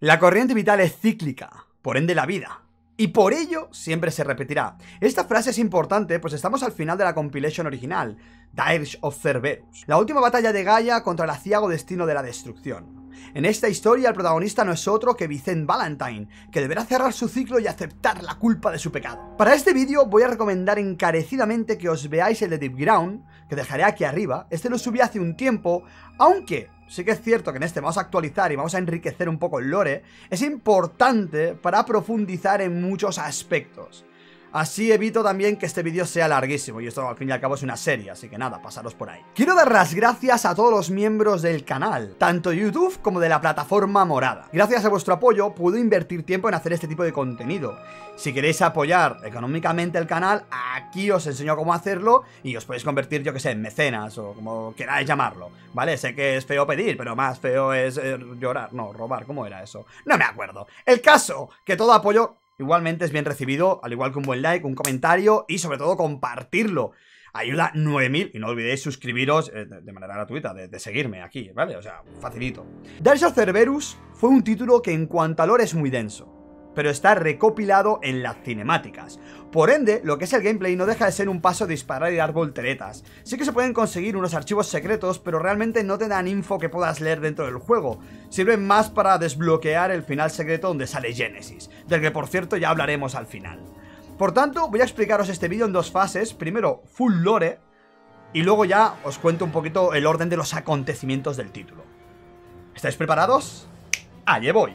La corriente vital es cíclica, por ende la vida. Y por ello siempre se repetirá. Esta frase es importante, pues estamos al final de la compilation original, Dirge of Cerberus, la última batalla de Gaia contra el aciago destino de la destrucción. En esta historia el protagonista no es otro que Vicent Valentine, que deberá cerrar su ciclo y aceptar la culpa de su pecado. Para este vídeo voy a recomendar encarecidamente que os veáis el de Deep Ground, que dejaré aquí arriba, este lo subí hace un tiempo, aunque sí que es cierto que en este vamos a actualizar y vamos a enriquecer un poco el lore, es importante para profundizar en muchos aspectos. Así evito también que este vídeo sea larguísimo y esto al fin y al cabo es una serie, así que nada, pasaros por ahí. Quiero dar las gracias a todos los miembros del canal, tanto de YouTube como de la plataforma morada. Gracias a vuestro apoyo puedo invertir tiempo en hacer este tipo de contenido. Si queréis apoyar económicamente el canal, aquí os enseño cómo hacerlo y os podéis convertir, yo que sé, en mecenas o como queráis llamarlo. Vale, sé que es feo pedir, pero más feo es eh, llorar, no, robar, ¿cómo era eso? No me acuerdo. El caso, que todo apoyo Igualmente es bien recibido, al igual que un buen like, un comentario y sobre todo compartirlo. Ayuda 9000 y no olvidéis suscribiros eh, de manera gratuita, de, seguirme aquí, ¿vale? O sea, facilito. Dark Cerberus fue un título que en cuanto a lore es muy denso pero está recopilado en las cinemáticas. Por ende, lo que es el gameplay no deja de ser un paso de disparar y dar volteretas. Sí que se pueden conseguir unos archivos secretos, pero realmente no te dan info que puedas leer dentro del juego. Sirven más para desbloquear el final secreto donde sale Genesis, del que por cierto ya hablaremos al final. Por tanto, voy a explicaros este vídeo en dos fases. Primero, full lore, y luego ya os cuento un poquito el orden de los acontecimientos del título. ¿Estáis preparados? ¡Allí voy!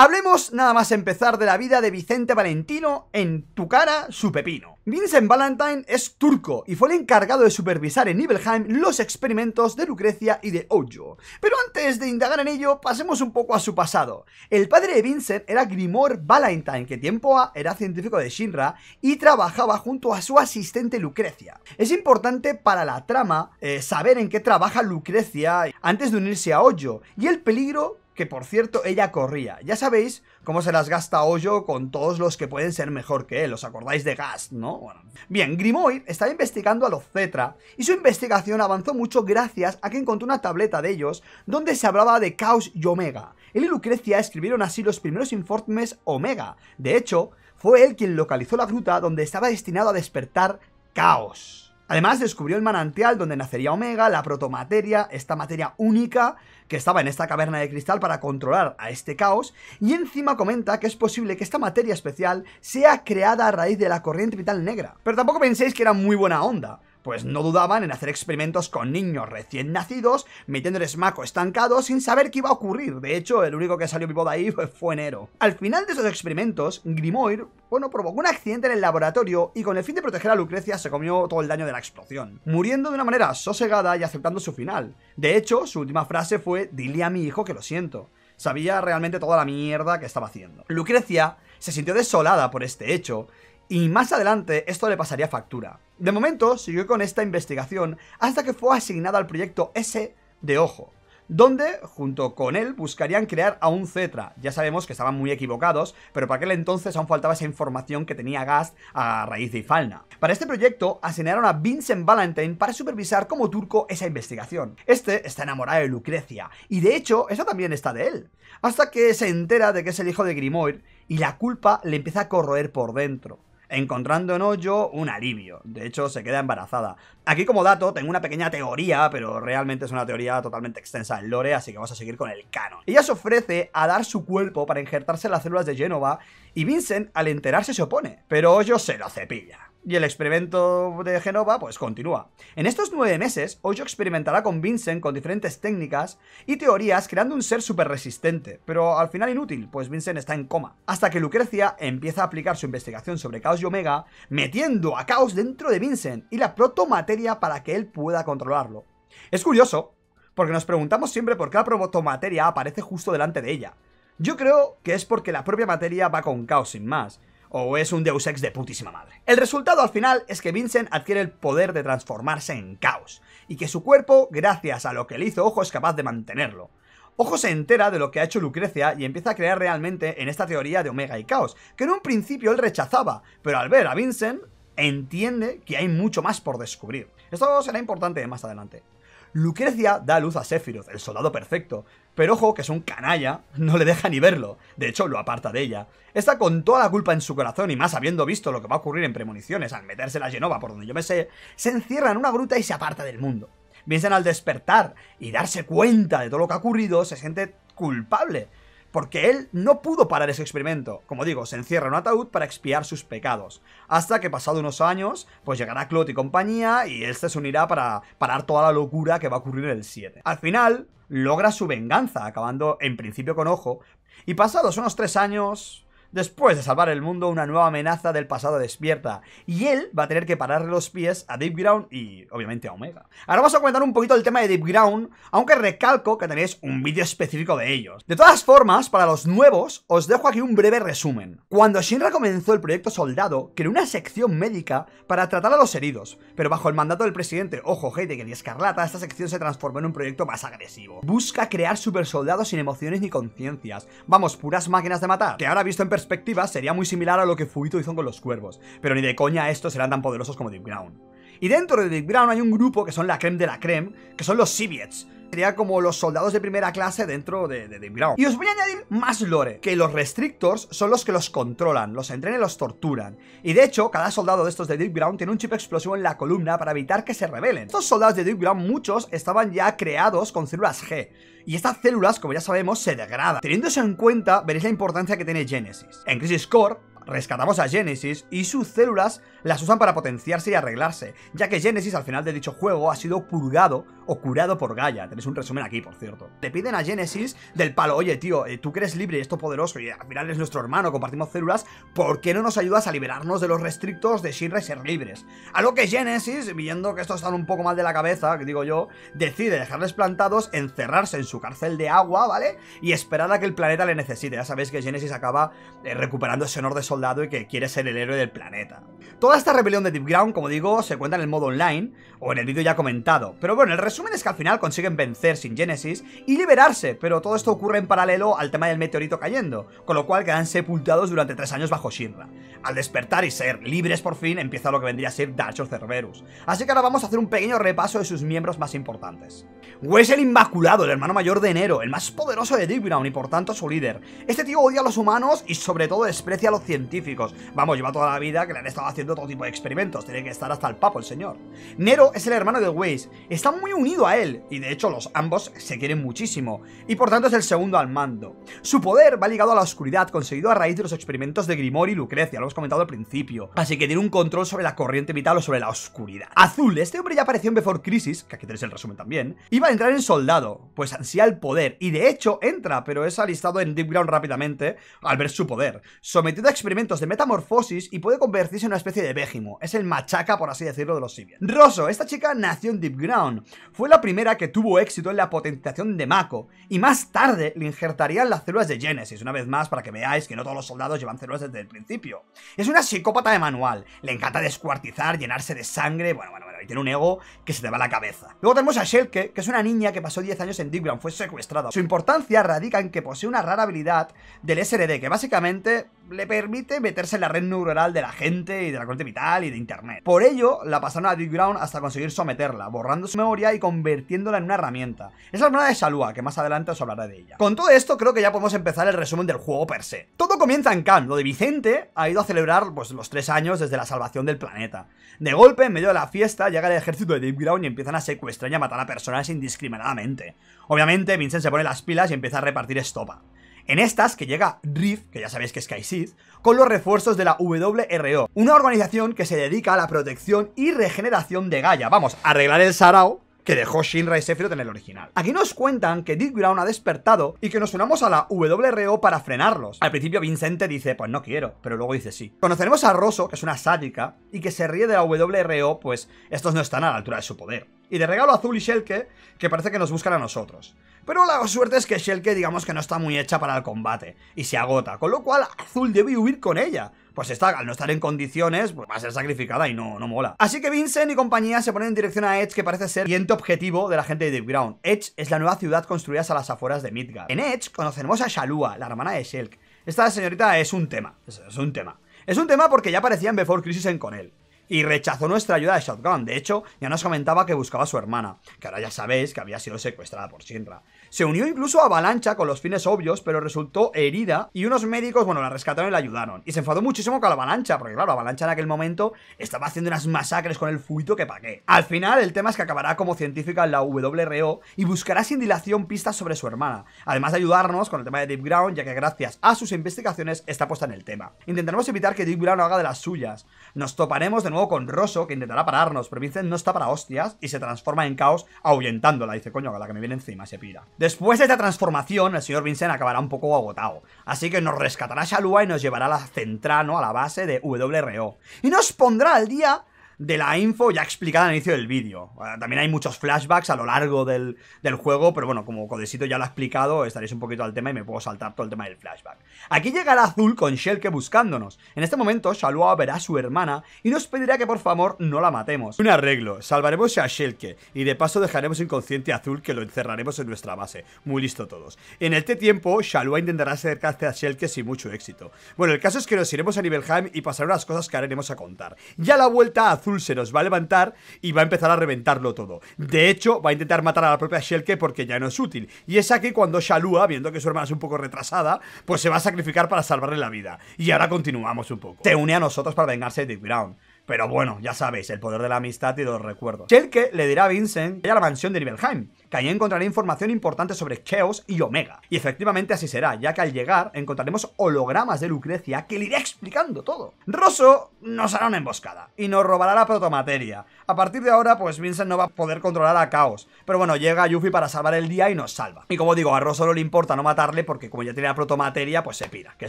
Hablemos nada más empezar de la vida de Vicente Valentino en Tu cara, su pepino. Vincent Valentine es turco y fue el encargado de supervisar en Nibelheim los experimentos de Lucrecia y de Ojo. Pero antes de indagar en ello, pasemos un poco a su pasado. El padre de Vincent era Grimor Valentine, que tiempo A era científico de Shinra y trabajaba junto a su asistente Lucrecia. Es importante para la trama eh, saber en qué trabaja Lucrecia antes de unirse a Ojo y el peligro que por cierto ella corría. Ya sabéis cómo se las gasta Hoyo con todos los que pueden ser mejor que él, os acordáis de Gast, ¿no? Bien, Grimoire estaba investigando a los Cetra y su investigación avanzó mucho gracias a que encontró una tableta de ellos donde se hablaba de Caos y Omega. Él y Lucrecia escribieron así los primeros informes Omega. De hecho, fue él quien localizó la gruta donde estaba destinado a despertar Caos. Además, descubrió el manantial donde nacería Omega, la protomateria, esta materia única que estaba en esta caverna de cristal para controlar a este caos, y encima comenta que es posible que esta materia especial sea creada a raíz de la corriente vital negra. Pero tampoco penséis que era muy buena onda pues no dudaban en hacer experimentos con niños recién nacidos, metiendo el esmaco estancado sin saber qué iba a ocurrir. De hecho, el único que salió vivo de ahí fue Nero. Al final de esos experimentos, Grimoire, bueno, provocó un accidente en el laboratorio y con el fin de proteger a Lucrecia se comió todo el daño de la explosión, muriendo de una manera sosegada y aceptando su final. De hecho, su última frase fue, dile a mi hijo que lo siento. Sabía realmente toda la mierda que estaba haciendo. Lucrecia se sintió desolada por este hecho y más adelante esto le pasaría factura. De momento siguió con esta investigación hasta que fue asignada al proyecto S de Ojo, donde junto con él buscarían crear a un Cetra. Ya sabemos que estaban muy equivocados, pero para aquel entonces aún faltaba esa información que tenía Gast a raíz de Ifalna. Para este proyecto asignaron a Vincent Valentine para supervisar como turco esa investigación. Este está enamorado de Lucrecia, y de hecho eso también está de él, hasta que se entera de que es el hijo de Grimoire y la culpa le empieza a corroer por dentro encontrando en Hoyo un alivio. De hecho, se queda embarazada. Aquí como dato tengo una pequeña teoría, pero realmente es una teoría totalmente extensa en lore, así que vamos a seguir con el canon. Ella se ofrece a dar su cuerpo para injertarse en las células de Genova y Vincent al enterarse se opone, pero Hoyo se lo cepilla y el experimento de Genova pues continúa. En estos nueve meses, Ojo experimentará con Vincent con diferentes técnicas y teorías creando un ser súper resistente, pero al final inútil, pues Vincent está en coma. Hasta que Lucrecia empieza a aplicar su investigación sobre Caos y Omega, metiendo a Caos dentro de Vincent y la protomateria para que él pueda controlarlo. Es curioso, porque nos preguntamos siempre por qué la protomateria aparece justo delante de ella. Yo creo que es porque la propia materia va con Caos sin más, o es un deus ex de putísima madre. El resultado al final es que Vincent adquiere el poder de transformarse en caos, y que su cuerpo, gracias a lo que le hizo Ojo, es capaz de mantenerlo. Ojo se entera de lo que ha hecho Lucrecia y empieza a creer realmente en esta teoría de Omega y Caos, que en un principio él rechazaba, pero al ver a Vincent, entiende que hay mucho más por descubrir. Esto será importante más adelante. Lucrecia da a luz a Sephiroth, el soldado perfecto, pero ojo que es un canalla, no le deja ni verlo, de hecho lo aparta de ella. Está con toda la culpa en su corazón y más habiendo visto lo que va a ocurrir en premoniciones al meterse la Genova por donde yo me sé, se encierra en una gruta y se aparta del mundo. Piensan al despertar y darse cuenta de todo lo que ha ocurrido, se siente culpable porque él no pudo parar ese experimento. Como digo, se encierra en un ataúd para expiar sus pecados. Hasta que pasado unos años, pues llegará Clot y compañía y éste se unirá para parar toda la locura que va a ocurrir en el 7. Al final, logra su venganza, acabando en principio con Ojo, y pasados unos tres años, Después de salvar el mundo, una nueva amenaza del pasado despierta, y él va a tener que pararle los pies a Deep Ground y, obviamente, a Omega. Ahora vamos a comentar un poquito el tema de Deep Ground, aunque recalco que tenéis un vídeo específico de ellos. De todas formas, para los nuevos, os dejo aquí un breve resumen. Cuando Shinra comenzó el proyecto Soldado, creó una sección médica para tratar a los heridos, pero bajo el mandato del presidente, ojo, Heidegger y Escarlata, esta sección se transformó en un proyecto más agresivo. Busca crear super soldados sin emociones ni conciencias, vamos, puras máquinas de matar, que ahora visto en perspectiva sería muy similar a lo que Fuito hizo con los cuervos, pero ni de coña estos serán tan poderosos como Deep Ground. Y dentro de Deep Ground hay un grupo que son la creme de la creme, que son los Siviets. Sería como los soldados de primera clase dentro de, de Deep Ground. Y os voy a añadir más lore, que los Restrictors son los que los controlan, los entrenan y los torturan. Y de hecho, cada soldado de estos de Deep Ground tiene un chip explosivo en la columna para evitar que se rebelen. Estos soldados de Deep Ground, muchos, estaban ya creados con células G, y estas células, como ya sabemos, se degradan. Teniendo en cuenta, veréis la importancia que tiene Genesis. En Crisis Core, rescatamos a Genesis y sus células las usan para potenciarse y arreglarse, ya que Genesis al final de dicho juego ha sido purgado o curado por Gaia. Tenéis un resumen aquí, por cierto. Te piden a Genesis del palo, oye tío, eh, tú que eres libre y esto poderoso y al es nuestro hermano, compartimos células, ¿por qué no nos ayudas a liberarnos de los restrictos de Shinra y ser libres? A lo que Genesis, viendo que esto están un poco mal de la cabeza, que digo yo, decide dejarles plantados, encerrarse en su cárcel de agua, ¿vale? Y esperar a que el planeta le necesite. Ya sabéis que Genesis acaba eh, recuperando ese honor de sol lado y que quiere ser el héroe del planeta. Toda esta rebelión de Deep Ground, como digo, se cuenta en el modo online o en el vídeo ya comentado, pero bueno, el resumen es que al final consiguen vencer sin Genesis y liberarse, pero todo esto ocurre en paralelo al tema del meteorito cayendo, con lo cual quedan sepultados durante tres años bajo Shinra. Al despertar y ser libres por fin, empieza lo que vendría a ser Dark Cerberus, así que ahora vamos a hacer un pequeño repaso de sus miembros más importantes. Wes el Inmaculado, el hermano mayor de Enero, el más poderoso de Deep y por tanto su líder. Este tío odia a los humanos y sobre todo desprecia a los científicos científicos. Vamos, lleva toda la vida que le han estado haciendo todo tipo de experimentos. Tiene que estar hasta el papo el señor. Nero es el hermano de Waze. Está muy unido a él. Y de hecho, los ambos se quieren muchísimo. Y por tanto es el segundo al mando. Su poder va ligado a la oscuridad, conseguido a raíz de los experimentos de Grimor y Lucrecia. Lo hemos comentado al principio. Así que tiene un control sobre la corriente vital o sobre la oscuridad. Azul, este hombre ya apareció en Before Crisis, que aquí tenéis el resumen también. Iba a entrar en soldado, pues ansía el poder. Y de hecho entra, pero es alistado en Deep Ground rápidamente al ver su poder. Sometido a experimentos experimentos de metamorfosis y puede convertirse en una especie de Bégimo. Es el machaca, por así decirlo, de los civiles. Rosso, esta chica nació en Deep Ground. Fue la primera que tuvo éxito en la potenciación de Mako. Y más tarde le injertarían las células de Genesis, una vez más, para que veáis que no todos los soldados llevan células desde el principio. Es una psicópata de manual. Le encanta descuartizar, llenarse de sangre, bueno, bueno y tiene un ego que se te va a la cabeza. Luego tenemos a Shelke, que es una niña que pasó 10 años en Deep Ground, fue secuestrada. Su importancia radica en que posee una rara habilidad del SRD, que básicamente le permite meterse en la red neuronal de la gente y de la corte vital y de internet. Por ello, la pasaron a Deep Ground hasta conseguir someterla, borrando su memoria y convirtiéndola en una herramienta. Es la hermana de Shalua, que más adelante os hablaré de ella. Con todo esto, creo que ya podemos empezar el resumen del juego per se. Todo comienza en Khan lo de Vicente ha ido a celebrar pues, los tres años desde la salvación del planeta. De golpe, en medio de la fiesta, llega el ejército de Deep Ground y empiezan a secuestrar y a matar a personas indiscriminadamente. Obviamente, Vincent se pone las pilas y empieza a repartir estopa. En estas que llega Riff, que ya sabéis que es Kaisis, con los refuerzos de la WRO, una organización que se dedica a la protección y regeneración de Gaia. Vamos, arreglar el Sarao que dejó Shinra y Sephiroth en el original. Aquí nos cuentan que Dick Brown ha despertado y que nos unamos a la WRO para frenarlos. Al principio Vincente dice, pues no quiero, pero luego dice sí. Conoceremos a Rosso, que es una sádica, y que se ríe de la WRO, pues estos no están a la altura de su poder. Y de regalo a Azul y Shelke, que parece que nos buscan a nosotros. Pero la suerte es que Shelke digamos que no está muy hecha para el combate, y se agota, con lo cual Azul debe huir con ella, pues está, al no estar en condiciones, pues va a ser sacrificada y no, no mola. Así que Vincent y compañía se ponen en dirección a Edge, que parece ser el siguiente objetivo de la gente de Deep Ground. Edge es la nueva ciudad construida a las afueras de Midgard. En Edge conocemos a Shalua, la hermana de Shelk. Esta señorita es un tema, es, un tema. Es un tema porque ya aparecía en Before Crisis en él y rechazó nuestra ayuda de Shotgun. De hecho, ya nos comentaba que buscaba a su hermana, que ahora ya sabéis que había sido secuestrada por Shinra. Se unió incluso a Avalancha con los fines obvios, pero resultó herida y unos médicos, bueno, la rescataron y la ayudaron. Y se enfadó muchísimo con la Avalancha, porque claro, Avalancha en aquel momento estaba haciendo unas masacres con el fuito que pagué Al final, el tema es que acabará como científica en la WRO y buscará sin dilación pistas sobre su hermana, además de ayudarnos con el tema de Deep Ground, ya que gracias a sus investigaciones está puesta en el tema. Intentaremos evitar que Deep Ground haga de las suyas. Nos toparemos de nuevo con Rosso, que intentará pararnos, pero Vincent no está para hostias y se transforma en caos ahuyentándola. Dice, coño, a la que me viene encima se pira. Después de esta transformación, el señor Vincent acabará un poco agotado. Así que nos rescatará Shalua y nos llevará a la Centrano A la base de WRO. Y nos pondrá al día de la info ya explicada al inicio del vídeo. Eh, también hay muchos flashbacks a lo largo del, juego, pero bueno, como codecito ya lo ha explicado, estaréis un poquito al tema y me puedo saltar todo el tema del flashback. Aquí llegará Azul con Shelke buscándonos. En este momento, Shalua verá a su hermana y nos pedirá que por favor no la matemos. Un arreglo, salvaremos a Shelke y de paso dejaremos inconsciente a Azul que lo encerraremos en nuestra base. Muy listo todos. En este tiempo, Shalua intentará acercarse a Shelke sin mucho éxito. Bueno, el caso es que nos iremos a Nibelheim y pasarán las cosas que haremos a contar. Ya la vuelta, a Azul se nos va a levantar y va a empezar a reventarlo todo. De hecho, va a intentar matar a la propia Shelke porque ya no es útil. Y es aquí cuando Shalua, viendo que su hermana es un poco retrasada, pues se va a sacrificar para salvarle la vida. Y ahora continuamos un poco. Se une a nosotros para vengarse de Dick Brown. Pero bueno, ya sabéis, el poder de la amistad y los recuerdos. Shelke le dirá a Vincent que vaya a la mansión de Nivelheim que allí encontraré información importante sobre Chaos y Omega. Y efectivamente así será, ya que al llegar encontraremos hologramas de Lucrecia que le iré explicando todo. Rosso nos hará una emboscada y nos robará la protomateria. A partir de ahora, pues Vincent no va a poder controlar a Chaos. Pero bueno, llega Yuffie para salvar el día y nos salva. Y como digo, a Rosso no le importa no matarle porque como ya tiene la protomateria, pues se pira, que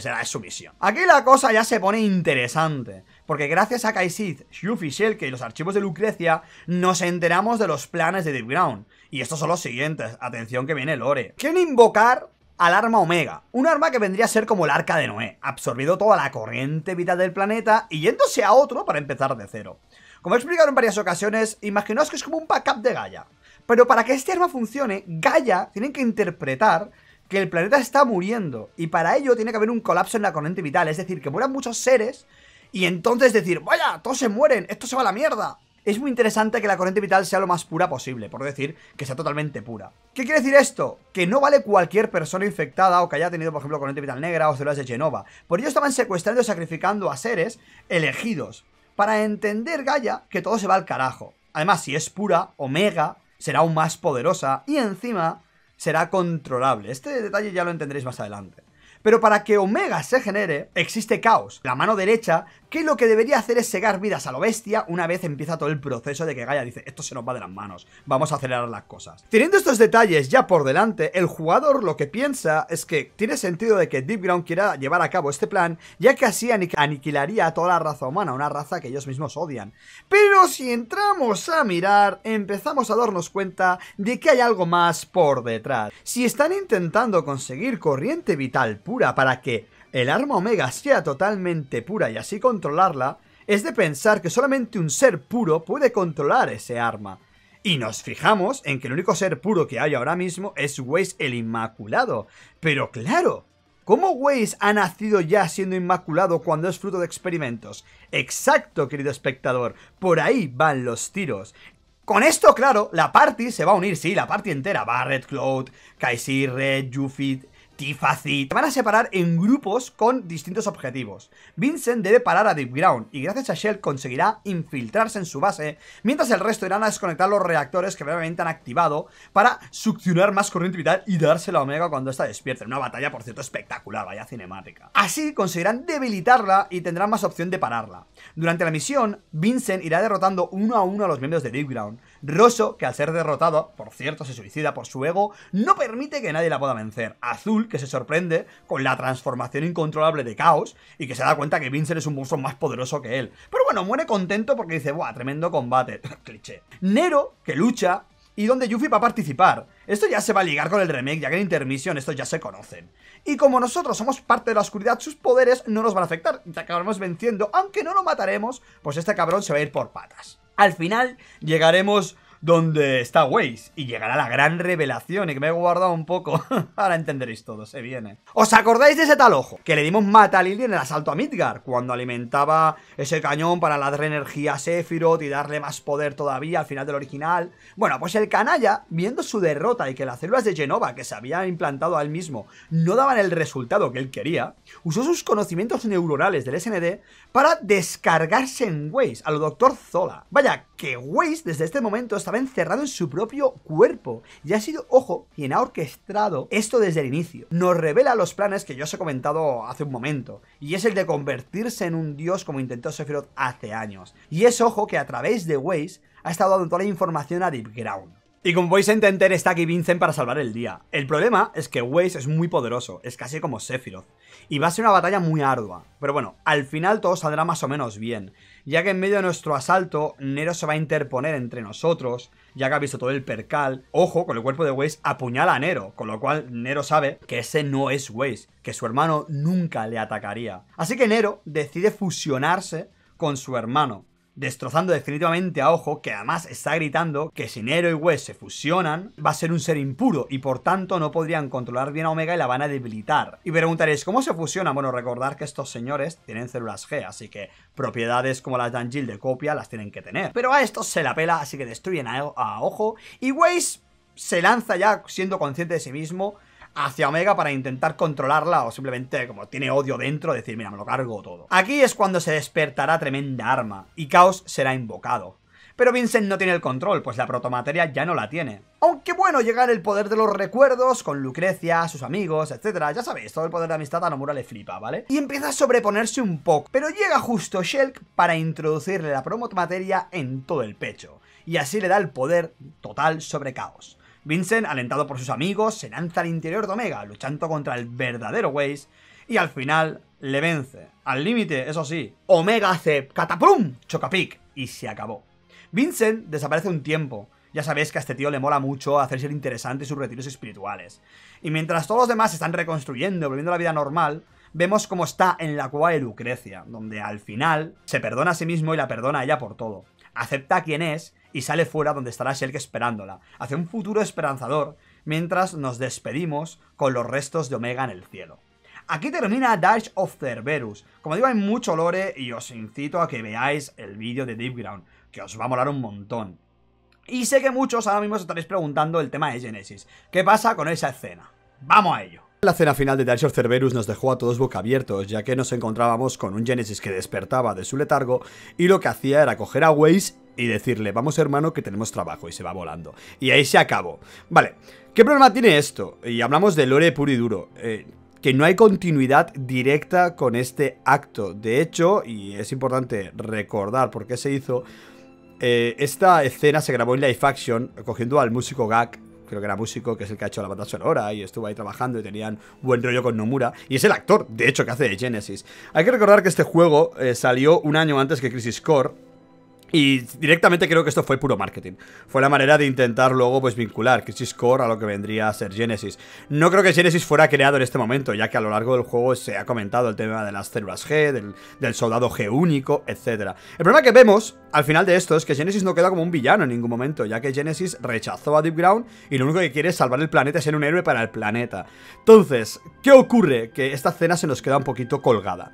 será su misión. Aquí la cosa ya se pone interesante porque gracias a Kaisith, Yuffie, Shelke y los archivos de Lucrecia nos enteramos de los planes de Deep Ground. Y estos son los siguientes. Atención que viene Lore. Quieren invocar al arma Omega, un arma que vendría a ser como el arca de Noé, absorbido toda la corriente vital del planeta y yéndose a otro para empezar de cero. Como he explicado en varias ocasiones, imaginaos que es como un backup de Gaia. Pero para que este arma funcione, Gaia tiene que interpretar que el planeta está muriendo y para ello tiene que haber un colapso en la corriente vital, es decir, que mueran muchos seres y entonces decir, vaya, todos se mueren, esto se va a la mierda. Es muy interesante que la corriente vital sea lo más pura posible, por decir que sea totalmente pura. ¿Qué quiere decir esto? Que no vale cualquier persona infectada o que haya tenido, por ejemplo, corriente vital negra o células de Genova. Por ello estaban secuestrando y sacrificando a seres elegidos, para entender Gaia que todo se va al carajo. Además, si es pura, Omega será aún más poderosa y encima será controlable. Este detalle ya lo entenderéis más adelante. Pero para que Omega se genere, existe caos. La mano derecha, que lo que debería hacer es segar vidas a lo bestia una vez empieza todo el proceso de que Gaia dice, esto se nos va de las manos, vamos a acelerar las cosas. Teniendo estos detalles ya por delante, el jugador lo que piensa es que tiene sentido de que Deep Ground quiera llevar a cabo este plan, ya que así aniquilaría a toda la raza humana, una raza que ellos mismos odian. Pero si entramos a mirar, empezamos a darnos cuenta de que hay algo más por detrás. Si están intentando conseguir corriente vital para que el arma omega sea totalmente pura y así controlarla, es de pensar que solamente un ser puro puede controlar ese arma. Y nos fijamos en que el único ser puro que hay ahora mismo es Waze el Inmaculado. Pero claro, ¿cómo Waze ha nacido ya siendo inmaculado cuando es fruto de experimentos? Exacto, querido espectador, por ahí van los tiros. Con esto, claro, la party se va a unir, sí, la party entera. Barret, Cloud, Kaisir, Red, Jufit se van a separar en grupos con distintos objetivos. Vincent debe parar a Deep Ground y gracias a Shell conseguirá infiltrarse en su base, mientras el resto irán a desconectar los reactores que brevemente han activado para succionar más corriente vital y dársela a Omega cuando está despierta. Una batalla, por cierto, espectacular, vaya cinemática. Así conseguirán debilitarla y tendrán más opción de pararla. Durante la misión, Vincent irá derrotando uno a uno a los miembros de Deep Ground. Rosso, que al ser derrotado, por cierto, se suicida por su ego, no permite que nadie la pueda vencer. Azul, que se sorprende con la transformación incontrolable de Caos y que se da cuenta que Vincent es un monstruo más poderoso que él. Pero bueno, muere contento porque dice, ¡buah, tremendo combate! Cliché. Nero, que lucha, y donde Yuffie va a participar. Esto ya se va a ligar con el remake, ya que en Intermission estos ya se conocen. Y como nosotros somos parte de la oscuridad, sus poderes no nos van a afectar, Y acabaremos venciendo, aunque no lo mataremos, pues este cabrón se va a ir por patas. Al final llegaremos donde está Waze y llegará la gran revelación y que me he guardado un poco. Ahora entenderéis todo, se viene. ¿Os acordáis de ese tal ojo? Que le dimos mata a Lily en el asalto a Midgar, cuando alimentaba ese cañón para darle energía a Sephiroth y darle más poder todavía al final del original. Bueno, pues el canalla, viendo su derrota y que las células de Genova que se habían implantado a él mismo no daban el resultado que él quería, usó sus conocimientos neuronales del SND para descargarse en Waze, al Doctor Zola. Vaya, que Waze desde este momento está estaba encerrado en su propio cuerpo. Y ha sido, ojo, quien ha orquestado esto desde el inicio. Nos revela los planes que yo os he comentado hace un momento. Y es el de convertirse en un dios como intentó Sephiroth hace años. Y es, ojo, que a través de Waze ha estado dando toda la información a Deep Ground. Y como vais a entender, está aquí Vincent para salvar el día. El problema es que Waze es muy poderoso, es casi como Sephiroth, y va a ser una batalla muy ardua. Pero bueno, al final todo saldrá más o menos bien ya que en medio de nuestro asalto Nero se va a interponer entre nosotros, ya que ha visto todo el percal. Ojo, con el cuerpo de Waze apuñala a Nero, con lo cual Nero sabe que ese no es Waze, que su hermano nunca le atacaría. Así que Nero decide fusionarse con su hermano destrozando definitivamente a Ojo, que además está gritando que si Nero y Wes se fusionan, va a ser un ser impuro y por tanto no podrían controlar bien a Omega y la van a debilitar. Y preguntaréis, ¿cómo se fusiona? Bueno, recordar que estos señores tienen células G, así que propiedades como las de angil de copia las tienen que tener. Pero a estos se la pela, así que destruyen a, Ojo y Wes se lanza ya siendo consciente de sí mismo hacia Omega para intentar controlarla o simplemente como tiene odio dentro decir, mira, me lo cargo todo. Aquí es cuando se despertará tremenda arma y Caos será invocado. Pero Vincent no tiene el control, pues la protomateria ya no la tiene. Aunque bueno, llegar el poder de los recuerdos con Lucrecia, sus amigos, etc. Ya sabéis, todo el poder de amistad a Nomura le flipa, ¿vale? Y empieza a sobreponerse un poco, pero llega justo Shelk para introducirle la protomateria en todo el pecho. Y así le da el poder total sobre Caos. Vincent, alentado por sus amigos, se lanza al interior de Omega, luchando contra el verdadero Waze, y al final le vence. Al límite, eso sí, Omega hace cataprum, chocapic, y se acabó. Vincent desaparece un tiempo. Ya sabéis que a este tío le mola mucho hacerse el interesante y sus retiros espirituales. Y mientras todos los demás están reconstruyendo, volviendo a la vida normal, vemos cómo está en la cueva de Lucrecia, donde al final se perdona a sí mismo y la perdona a ella por todo. Acepta a quien es y sale fuera donde estará que esperándola, hacia un futuro esperanzador, mientras nos despedimos con los restos de Omega en el cielo. Aquí termina Dash of Cerberus. Como digo, hay mucho lore y os incito a que veáis el vídeo de Deep Ground, que os va a molar un montón. Y sé que muchos ahora mismo os estaréis preguntando el tema de Genesis. ¿Qué pasa con esa escena? ¡Vamos a ello! La cena final de Dark of Cerberus nos dejó a todos boca abiertos, ya que nos encontrábamos con un Genesis que despertaba de su letargo y lo que hacía era coger a Waze y decirle, vamos hermano que tenemos trabajo y se va volando. Y ahí se acabó. Vale, ¿qué problema tiene esto? Y hablamos de lore puro y duro. Eh, que no hay continuidad directa con este acto. De hecho, y es importante recordar por qué se hizo, eh, esta escena se grabó en live action cogiendo al músico Gak, creo que era músico, que es el que ha hecho la banda sonora y estuvo ahí trabajando y tenían buen rollo con Nomura. Y es el actor, de hecho, que hace de Genesis. Hay que recordar que este juego eh, salió un año antes que Crisis Core y directamente creo que esto fue puro marketing. Fue la manera de intentar luego pues vincular Crisis Core a lo que vendría a ser Genesis. No creo que Genesis fuera creado en este momento, ya que a lo largo del juego se ha comentado el tema de las células G, del, soldado G único, etc. El problema que vemos al final de esto es que Genesis no queda como un villano en ningún momento, ya que Genesis rechazó a Deep Ground y lo único que quiere es salvar el planeta, ser un héroe para el planeta. Entonces, ¿qué ocurre? Que esta escena se nos queda un poquito colgada.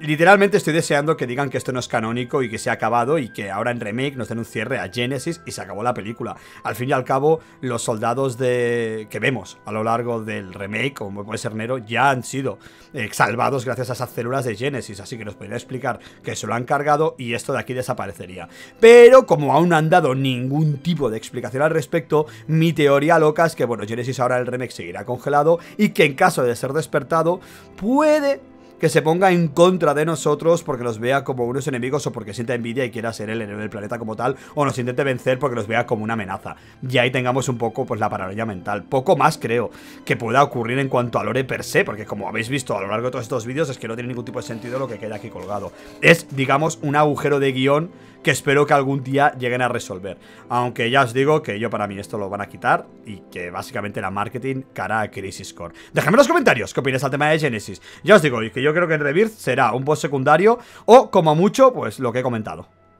Literalmente estoy deseando que digan que esto no es canónico y que se ha acabado y que ahora en remake nos den un cierre a Genesis y se acabó la película. Al fin y al cabo, los soldados de... que vemos a lo largo del remake, como puede ser Nero, ya han sido eh, salvados gracias a esas células de Genesis, así que nos podría explicar que se lo han cargado y esto de aquí desaparecería. Pero como aún no han dado ningún tipo de explicación al respecto, mi teoría loca es que, bueno, Genesis ahora el remake seguirá congelado y que en caso de ser despertado, puede que se ponga en contra de nosotros porque los vea como unos enemigos o porque sienta envidia y quiera ser el enemigo del planeta como tal, o nos intente vencer porque los vea como una amenaza. Y ahí tengamos un poco pues la paranoia mental. Poco más creo que pueda ocurrir en cuanto a lore per se, porque como habéis visto a lo largo de todos estos vídeos es que no tiene ningún tipo de sentido lo que queda aquí colgado. Es, digamos, un agujero de guión que espero que algún día lleguen a resolver. Aunque ya os digo que yo para mí esto lo van a quitar y que básicamente la marketing cara a Crisis Core. Déjame en los comentarios qué opinas al tema de Genesis. Ya os digo que yo creo que en Rebirth será un post secundario o como mucho pues lo que he comentado.